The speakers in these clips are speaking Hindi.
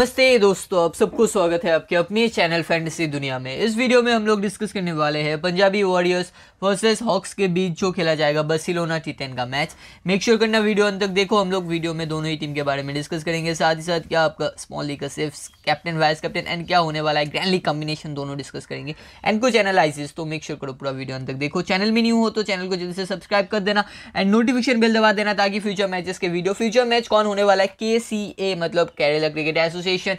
नमस्ते दोस्तों आप सबको स्वागत है आपके अपने चैनल फैंटेसी दुनिया में इस वीडियो में हम लोग डिस्कस करने वाले हैं पंजाबी वॉरियर्स वर्सेस हॉक्स के बीच जो खेला जाएगा बर्सिलोना टीटेन का मैच मेक श्योर करना वीडियो अंत तक देखो हम लोग वीडियो में दोनों ही टीम के बारे में डिस्कस करेंगे साथ ही साथ क्या आपका स्मॉल लीग का सिर्फ कैप्टन वाइस कैप्टन एंड क्या होने वाला है ग्रैंड लीग कॉम्बिनेशन दोनों डिस्कस करेंगे एंड कुछ एनालाइसिस तो मेक श्योर करो पूरा वीडियो अंत तक देखो चैनल में न्यू हो तो चैनल को जल्दी से सब्सक्राइब कर देना एंड नोटिफिकेशन बिल दबा देना ताकि फ्यूचर मैचेस के वीडियो फ्यूचर मैच कौन होने वाला है के मतलब केरला क्रिकेट एसोसिएशन ऑर्गेनाइजेशन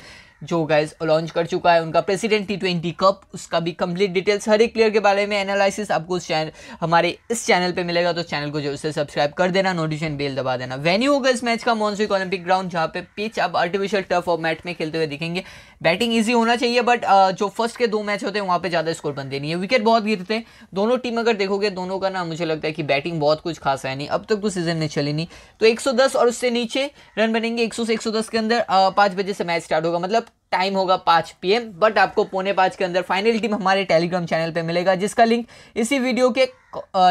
जो गाइज लॉन्च कर चुका है उनका प्रेसिडेंट टी ट्वेंटी कप उसका भी कंप्लीट डिटेल्स हर एक प्लेयर के बारे में एनालिसिस आपको उस चैनल हमारे इस चैनल पे मिलेगा तो चैनल को जो से सब्सक्राइब कर देना नोटिफिकेशन बेल दबा देना वेन्यू होगा इस मैच का मॉन्सिक ओलंपिक ग्राउंड जहाँ पे पिच आप आर्टिफिशियल टर्फ और मैट में खेलते हुए दिखेंगे बैटिंग ईजी होना चाहिए बट uh, जो फर्स्ट के दो मैच होते हैं वहाँ पे ज़्यादा स्कोर बनते नहीं है विकेट बहुत गिरते हैं दोनों टीम अगर देखोगे दोनों का ना मुझे लगता है कि बैटिंग बहुत कुछ खास है नहीं अब तक तो सीजन में चली नहीं तो एक और उससे नीचे रन बनेंगे एक से एक के अंदर uh, पाँच बजे से मैच स्टार्ट होगा मतलब टाइम होगा पाँच पी बट आपको पौने पाँच के अंदर फाइनल टीम हमारे टेलीग्राम चैनल पर मिलेगा जिसका लिंक इसी वीडियो के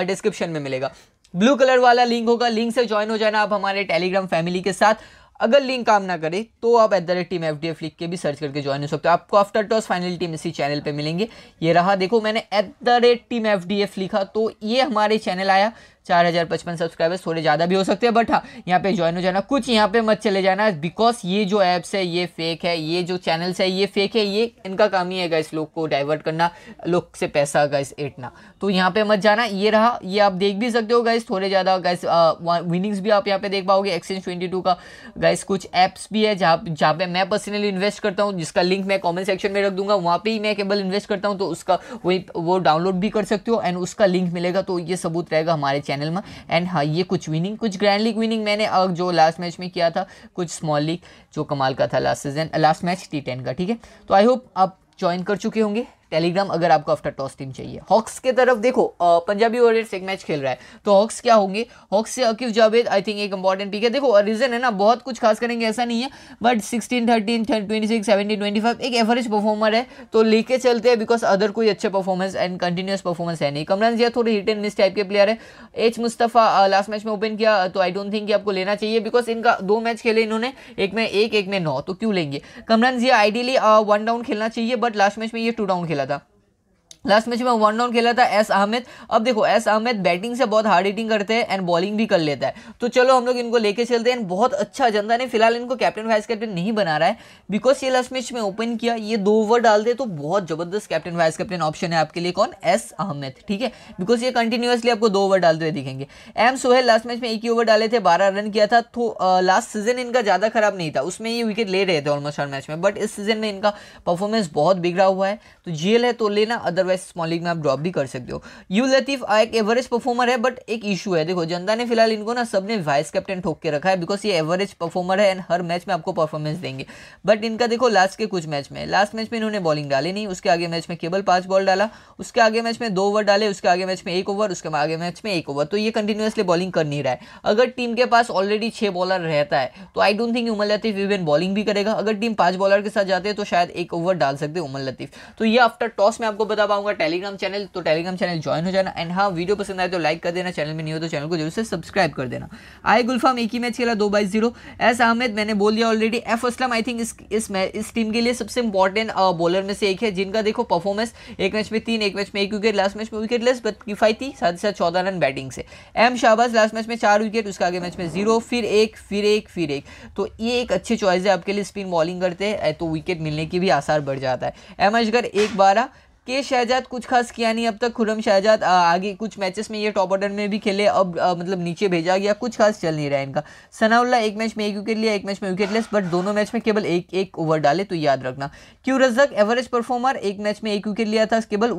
डिस्क्रिप्शन uh, में मिलेगा ब्लू कलर वाला लिंक होगा लिंक से ज्वाइन हो जाना आप हमारे टेलीग्राम फैमिली के साथ अगर लिंक काम ना करे तो आप at the rate team F D F लिख के भी सर्च करके ज्वाइन हो सकते हो आपको आफ्टर टॉस फाइनल टीम इसी चैनल पे मिलेंगे ये रहा देखो मैंने at the rate team F D F लिखा तो ये हमारे चैनल आया चार हज़ार पचपन सब्सक्राइबर्स थोड़े ज़्यादा भी हो सकते हैं बट हाँ यहाँ पे ज्वाइन हो जाना कुछ यहाँ पे मत चले जाना बिकॉज ये जो ऐप्स है ये फेक है ये जो चैनल्स है ये फेक है ये इनका काम ही है गाइस लोग को डाइवर्ट करना लोग से पैसा गाइस एटना तो यहाँ पे मत जाना ये रहा ये आप देख भी सकते हो गाइस थोड़े ज़्यादा गाइस विनिंग्स भी आप यहाँ पे देख पाओगे एक्सचेंज ट्वेंटी का गाइस कुछ ऐप्स भी है जहाँ जहाँ पे मैं पर्सनली इन्वेस्ट करता हूँ जिसका लिंक मैं कॉमेंट सेक्शन में रख दूंगा वहाँ पर ही मैं केबल इन्वेस्ट करता हूँ तो उसका वही वो डाउनलोड भी कर सकते हो एंड उसका लिंक मिलेगा तो ये सबूत रहेगा हमारे में एंड हाँ ये कुछ विनिंग कुछ ग्रैंड लीग विनिंग मैंने जो लास्ट मैच में किया था कुछ स्मॉल लीग जो कमाल का था last season last match T ten का ठीक है तो आई होप आप ज्वाइन कर चुके होंगे टेलीग्राम अगर आपको आफ्टर टॉस टीम चाहिए हॉक्स के तरफ देखो पंजाबी वॉरियर्स एक मैच खेल रहा है तो हॉक्स क्या होंगे हॉक्स से अकीफ जावेद आई थिंक एक इंपॉर्टेंट पिक है देखो रीजन है ना बहुत कुछ खास करेंगे ऐसा नहीं है but sixteen thirteen twenty six seventy twenty five एक एवरेज परफॉर्मर है तो लेके चलते हैं बिकॉज अदर कोई अच्छे परफॉर्मेंस एंड कंटिन्यूस परफॉर्मेंस है नहीं कमरान जिया थोड़े हिट एंड मिस टाइप के प्लेयर है एच मुस्तफ़ा लास्ट मैच में ओपन किया तो आई डोंट थिंक आपको लेना चाहिए बिकॉज इनका दो मैच खेले इन्होंने एक में एक एक में नौ तो क्यों लेंगे Kamran Zia ideally one down खेलना चाहिए बट लास्ट मैच में ये टू डाउन खेला Belada. लास्ट मैच में वन डाउन खेला था एस अहमद अब देखो एस अहमद बैटिंग से बहुत हार्ड हिटिंग करते हैं एंड बॉलिंग भी कर लेता है तो चलो हम लोग इनको लेके चलते हैं बहुत अच्छा जनता ने फिलहाल इनको कैप्टन वाइस कैप्टन नहीं बना रहा है बिकॉज ये लास्ट मैच में ओपन किया ये दो ओवर डाल दे तो बहुत जबरदस्त कैप्टन वाइस कैप्टन ऑप्शन है आपके लिए कौन एस अहमद ठीक है बिकॉज ये कंटिन्यूसली आपको दो ओवर डालते हुए दिखेंगे एम सोहेल लास्ट मैच में एक ही ओवर डाले थे बारह रन किया था तो लास्ट सीजन इनका ज़्यादा खराब नहीं था उसमें ये विकेट ले रहे थे ऑलमोस्ट हर मैच में बट इस सीजन में इनका परफॉर्मेंस बहुत बिगड़ा हुआ है तो जेल है तो लेना अदरवाइज अदरवाइज स्मॉल लीग में आप ड्रॉप भी कर सकते हो यू लतीफ़ एक एवरेज परफॉर्मर है बट एक इशू है देखो जनता ने फिलहाल इनको ना सबने वाइस कैप्टन ठोक के रखा है बिकॉज ये एवरेज परफॉर्मर है एंड हर मैच में आपको परफॉर्मेंस देंगे बट इनका देखो लास्ट के कुछ मैच में लास्ट मैच में इन्होंने बॉलिंग डाली नहीं उसके आगे मैच में केवल पांच बॉल डाला उसके आगे मैच में दो ओवर डाले उसके आगे मैच में एक ओवर उसके आगे मैच में एक ओवर तो ये कंटिन्यूसली बॉलिंग कर नहीं रहा है अगर टीम के पास ऑलरेडी छह बॉलर रहता है तो I don't think Umar Latif even bowling भी करेगा अगर टीम पांच बॉलर के साथ जाते हैं तो शायद एक ओवर डाल सकते उमर लतीफ़ तो ये आफ्टर टॉस में आपको बता पाऊँ बताऊंगा टेलीग्राम चैनल तो टेलीग्राम चैनल ज्वाइन हो जाना एंड हाँ वीडियो पसंद आए तो लाइक कर देना चैनल में नहीं हो तो चैनल को जरूर से सब्सक्राइब कर देना आई गुलफाम एक ही मैच खेला दो बाई जीरो एस अहमद मैंने बोल दिया already F Aslam I think इस इस, टीम के लिए सबसे इंपॉर्टेंट बॉलर में से एक है जिनका देखो परफॉर्मेंस एक मैच में तीन एक मैच में एक विकेट लास्ट मैच में विकेट लेस बट किफाई थी साथ ही साथ चौदह रन बैटिंग से एम शाहबाज लास्ट मैच में चार विकेट उसके आगे मैच में जीरो फिर एक फिर एक फिर एक तो ये एक अच्छी चॉइस है आपके लिए स्पिन बॉलिंग करते हैं तो विकेट मिलने की भी आसार बढ़ जाता है एम अजगर एक बारह के शहजाद कुछ खास किया नहीं अब तक खुरम शहजाद आगे कुछ मैचेस में ये टॉप ऑर्डर में भी खेले अब आ, मतलब नीचे भेजा गया कुछ खास चल नहीं रहा है इनका सनाउल्ला एक मैच में एक विकेट लिया एक मैच में विकेट लेस बट दोनों मैच में केवल एक एक ओवर डाले तो याद रखना क्यू रजक एवरेज परफॉर्मर एक मैच में एक विकेट लिया था केवल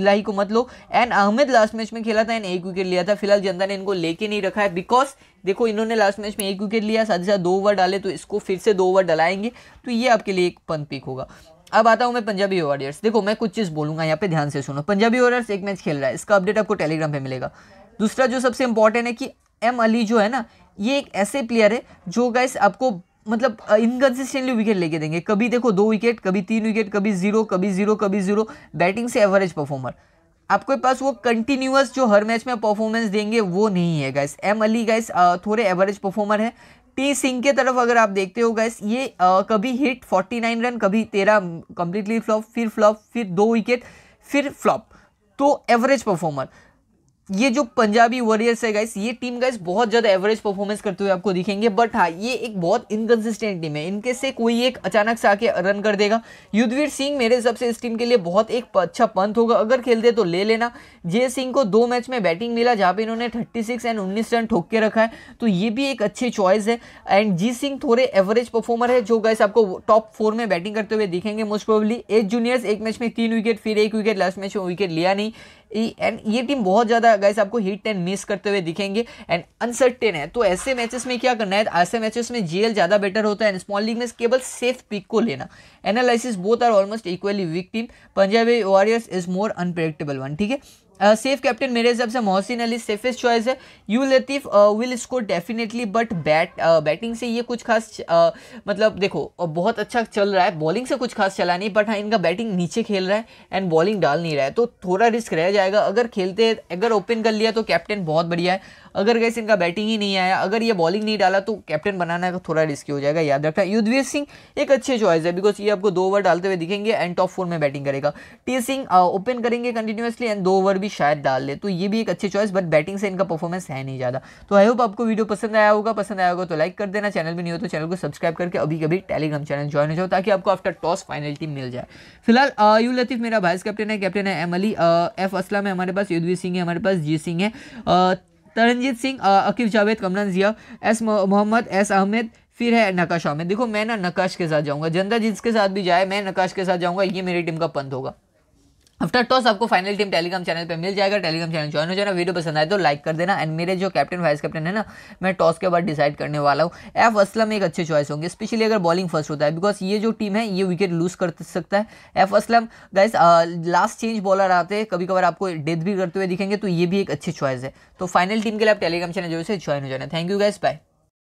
इलाही को मत लो एंड अहमद लास्ट मैच में खेला था एंड एक विकेट लिया था फिलहाल जनता ने इनको लेके नहीं रखा है बिकॉज देखो इन्होंने लास्ट मैच में एक विकेट लिया साथ ही साथ दो ओवर डाले तो इसको फिर से दो ओवर डलाएंगे तो ये आपके लिए एक पंथ पिक होगा अब आता हूँ मैं पंजाबी वॉरियर्स देखो मैं कुछ चीज़ बोलूंगा यहाँ पे ध्यान से सुनो पंजाबी वॉरियर्स एक मैच खेल रहा है इसका अपडेट आपको टेलीग्राम पे मिलेगा दूसरा जो सबसे इंपॉर्टेंट है कि एम अली जो है ना ये एक ऐसे प्लेयर है जो गाइस आपको मतलब इनकन्सिस्टेंटली विकेट लेके देंगे कभी देखो दो विकेट कभी तीन विकेट कभी जीरो कभी जीरो कभी जीरो बैटिंग से एवरेज परफॉर्मर आपके पास वो कंटिन्यूस जो हर मैच में परफॉर्मेंस देंगे वो नहीं है गाइस एम अली गाइस थोड़े एवरेज परफॉर्मर है टी सिंह के तरफ अगर आप देखते हो गैस ये आ, कभी हिट 49 रन कभी तेरह कंप्लीटली फ्लॉप फिर फ्लॉप फिर दो विकेट फिर फ्लॉप तो एवरेज परफॉर्मर ये जो पंजाबी वॉरियर्स है गाइस ये टीम गाइस बहुत ज़्यादा एवरेज परफॉर्मेंस करते हुए आपको दिखेंगे बट हाँ ये एक बहुत इनकन्सिस्टेंट टीम है इनके से कोई एक अचानक से आके रन कर देगा युद्धवीर सिंह मेरे हिसाब से इस टीम के लिए बहुत एक अच्छा पंथ होगा अगर खेलते तो ले लेना जे सिंह को दो मैच में बैटिंग मिला जहाँ पे इन्होंने थर्टी सिक्स एंड उन्नीस रन ठोक के रखा है तो ये भी एक अच्छी चॉइस है एंड जी सिंह थोड़े एवरेज परफॉर्मर है जो गाइस आपको टॉप फोर में बैटिंग करते हुए दिखेंगे मोस्ट प्रोबली एज जूनियर्स एक मैच में तीन विकेट फिर एक विकेट लास्ट मैच में विकेट लिया नहीं एंड ये टीम बहुत ज़्यादा गैस आपको हिट एंड मिस करते हुए दिखेंगे एंड अनसर्टेन है तो ऐसे मैचेस में क्या करना है ऐसे मैचेस में जीएल ज़्यादा बेटर होता है एंड स्मॉल लीग में केवल सेफ पिक को लेना analysis both are almost equally weak team Punjabi Warriors is more unpredictable one ठीक है सेफ uh, कैप्टन मेरे हिसाब से मोहसिन अली सेफेस्ट चॉइस है U Latif will score definitely but bat batting से ये कुछ खास uh, मतलब देखो uh, बहुत अच्छा चल रहा है बॉलिंग से कुछ खास चला नहीं बट हाँ इनका बैटिंग नीचे खेल रहा है एंड बॉलिंग डाल नहीं रहा है तो थोड़ा रिस्क रह जाएगा अगर खेलते अगर ओपन कर लिया तो कैप्टन बहुत बढ़िया है अगर गैस इनका बैटिंग ही नहीं आया अगर ये बॉलिंग नहीं डाला तो कैप्टन बनाना का तो थोड़ा रिस्की हो जाएगा याद रखना युद्धवीर सिंह एक अच्छे चॉइस है बिकॉज ये आपको दो ओवर डालते हुए दिखेंगे एंड टॉप फोर में बैटिंग करेगा टी सिंह ओपन करेंगे कंटिन्यूसली एंड दो ओवर भी शायद डाल ले तो ये भी एक अच्छे चॉइस बट बैटिंग से इनका परफॉर्मेंस है नहीं ज़्यादा तो आई होप आपको वीडियो पसंद आया होगा पसंद आया होगा तो लाइक कर देना चैनल भी नहीं हो तो चैनल को सब्सक्राइब करके अभी कभी टेलीग्राम चैनल ज्वाइन हो जाओ ताकि आपको आफ्टर टॉस फाइनल टीम मिल जाए फिलहाल यू लतीफ़ मेरा वाइस कैप्टन है कैप्टन है एम अली एफ असलम है हमारे पास युद्धवीर सिंह है हमारे पास जी सिंह है तरनजीत सिंह अकीफ जावेद कमरान जिया एस मोहम्मद एस अहमद फिर है नकाश अहमद देखो मैं ना नकाश के साथ जाऊंगा जनता जिसके साथ भी जाए मैं नकाश के साथ जाऊंगा ये मेरी टीम का पंथ होगा आफ्टर टॉस आपको फाइनल टीम टेलीग्राम चैनल पे मिल जाएगा टेलीग्राम चैनल ज्वाइन हो जाना वीडियो पसंद आए तो लाइक कर देना एंड मेरे जो कैप्टन वाइस कैप्टन है ना मैं टॉस के बाद डिसाइड करने वाला हूँ एफ असलम एक अच्छे चॉइस होंगे स्पेशली अगर बॉलिंग फर्स्ट होता है बिकॉज ये जो टीम है ये विकेट लूज कर सकता है F Aslam guys last change bowler आते हैं कभी कभार आपको डेथ भी करते हुए दिखेंगे तो ये भी एक अच्छी चॉइस है तो फाइनल टीम के लिए आप टेलीग्राम चैनल जो है ज्वाइन हो जाना थैंक यू गाइस बाय